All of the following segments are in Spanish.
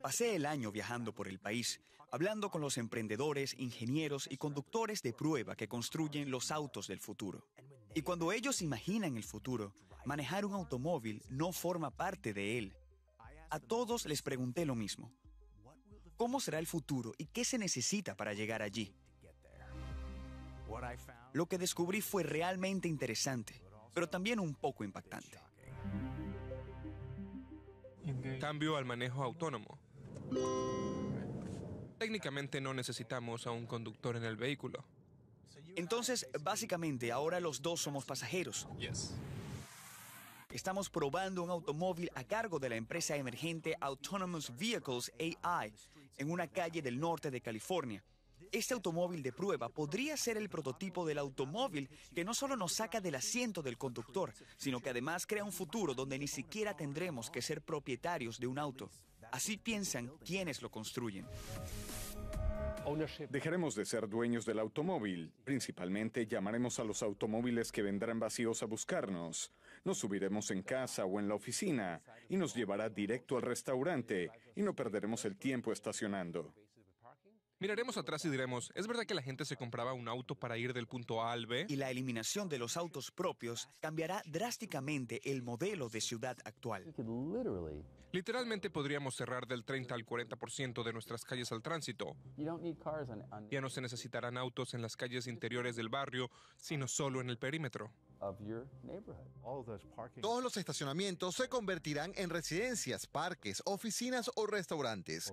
Pasé el año viajando por el país, hablando con los emprendedores, ingenieros y conductores de prueba que construyen los autos del futuro. Y cuando ellos imaginan el futuro, manejar un automóvil no forma parte de él. A todos les pregunté lo mismo. ¿Cómo será el futuro y qué se necesita para llegar allí? Lo que descubrí fue realmente interesante, pero también un poco impactante. Cambio al manejo autónomo. Técnicamente no necesitamos a un conductor en el vehículo. Entonces, básicamente, ahora los dos somos pasajeros. Estamos probando un automóvil a cargo de la empresa emergente Autonomous Vehicles AI en una calle del norte de California. Este automóvil de prueba podría ser el prototipo del automóvil que no solo nos saca del asiento del conductor, sino que además crea un futuro donde ni siquiera tendremos que ser propietarios de un auto. Así piensan quienes lo construyen. Dejaremos de ser dueños del automóvil. Principalmente llamaremos a los automóviles que vendrán vacíos a buscarnos. Nos subiremos en casa o en la oficina y nos llevará directo al restaurante y no perderemos el tiempo estacionando. Miraremos atrás y diremos, ¿es verdad que la gente se compraba un auto para ir del punto A al B? Y la eliminación de los autos propios cambiará drásticamente el modelo de ciudad actual. Literalmente podríamos cerrar del 30 al 40% de nuestras calles al tránsito. Ya no se necesitarán autos en las calles interiores del barrio, sino solo en el perímetro. Todos los estacionamientos se convertirán en residencias, parques, oficinas o restaurantes.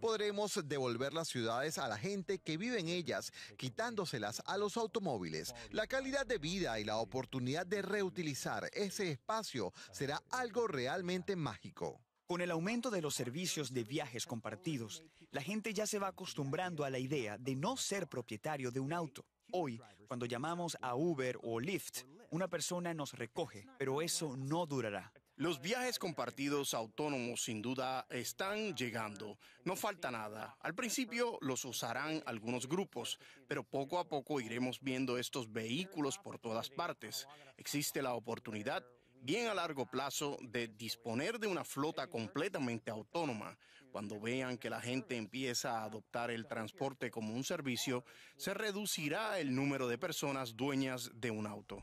Podremos devolver las ciudades a la gente que vive en ellas, quitándoselas a los automóviles. La calidad de vida y la oportunidad de reutilizar ese espacio será algo realmente mágico. Con el aumento de los servicios de viajes compartidos, la gente ya se va acostumbrando a la idea de no ser propietario de un auto. Hoy, cuando llamamos a Uber o Lyft, una persona nos recoge, pero eso no durará. Los viajes compartidos autónomos sin duda están llegando. No falta nada. Al principio los usarán algunos grupos, pero poco a poco iremos viendo estos vehículos por todas partes. Existe la oportunidad bien a largo plazo de disponer de una flota completamente autónoma. Cuando vean que la gente empieza a adoptar el transporte como un servicio, se reducirá el número de personas dueñas de un auto.